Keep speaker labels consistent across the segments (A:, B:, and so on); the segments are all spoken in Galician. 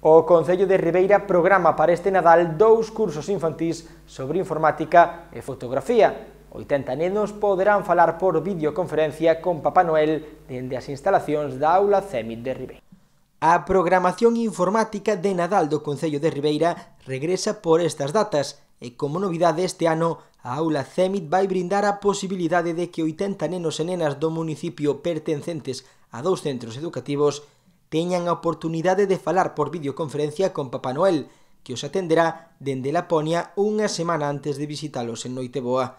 A: O Concello de Ribeira programa para este Nadal dous cursos infantís sobre informática e fotografía. 80 nenos poderán falar por videoconferencia con Papá Noel dende as instalacións da aula CEMIT de Ribeira. A programación informática de Nadal do Concello de Ribeira regresa por estas datas e como novidade este ano a aula CEMIT vai brindar a posibilidade de que 80 nenos e nenas do municipio pertencentes a dous centros educativos teñan a oportunidade de falar por videoconferencia con Papá Noel, que os atenderá dende Laponia unha semana antes de visitalos en Noiteboa.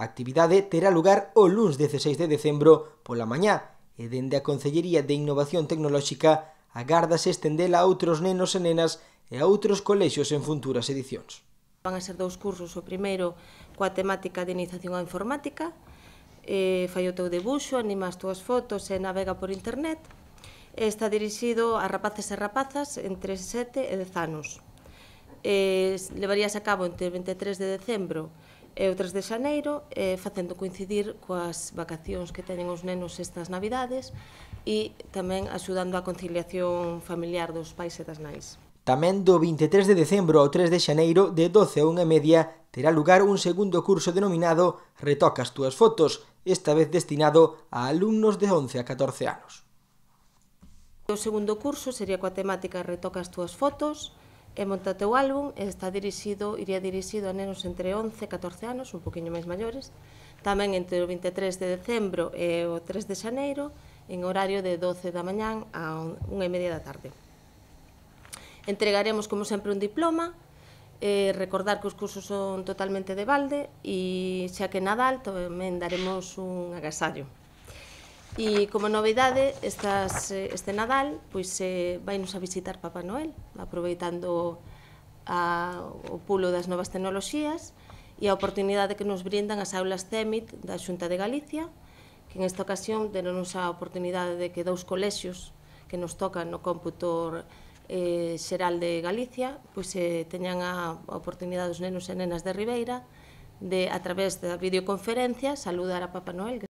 A: A actividade terá lugar o luns 16 de decembro pola mañá e dende a Concellería de Innovación Tecnolóxica agárdase estendela a outros nenos e nenas e a outros colexios en futuras edicións.
B: Van a ser dous cursos, o primeiro coa temática de iniciación á informática, eh, fai o teu debuxo, anima as túas fotos e navega por internet, Está dirixido a rapaces e rapazas entre 7 e 10 anos. Eh, levaríase a cabo entre 23 de decembro e o 3 de xaneiro, eh, facendo coincidir coas vacacións que teñen os nenos estas navidades e tamén axudando a conciliación familiar dos pais e das nais.
A: Tamén do 23 de decembro ao 3 de xaneiro, de 12 a 1 e media, terá lugar un segundo curso denominado Retoca as túas fotos, esta vez destinado a alumnos de 11 a 14 anos.
B: O segundo curso sería coa temática Retoca as túas fotos, e monta o teu álbum, e está dirixido, iría dirixido a nenos entre 11 e 14 anos, un poquinho máis maiores, tamén entre o 23 de decembro e o 3 de xaneiro, en horario de 12 da mañán a 1 e media da tarde. Entregaremos, como sempre, un diploma, eh, recordar que os cursos son totalmente de balde, e xa que Nadal tamén daremos un agasallo. E como novidade, estas, este Nadal pois, eh, vai nos a visitar Papá Noel, aproveitando a, o pulo das novas tecnoloxías e a oportunidade que nos brindan as aulas CEMIT da Xunta de Galicia, que en esta ocasión denonos a oportunidade de que dous colexios que nos tocan no cómputo eh, xeral de Galicia pois, eh, teñan a, a oportunidade dos nenos e nenas de Ribeira de, a través da videoconferencia, saludar a Papá Noel.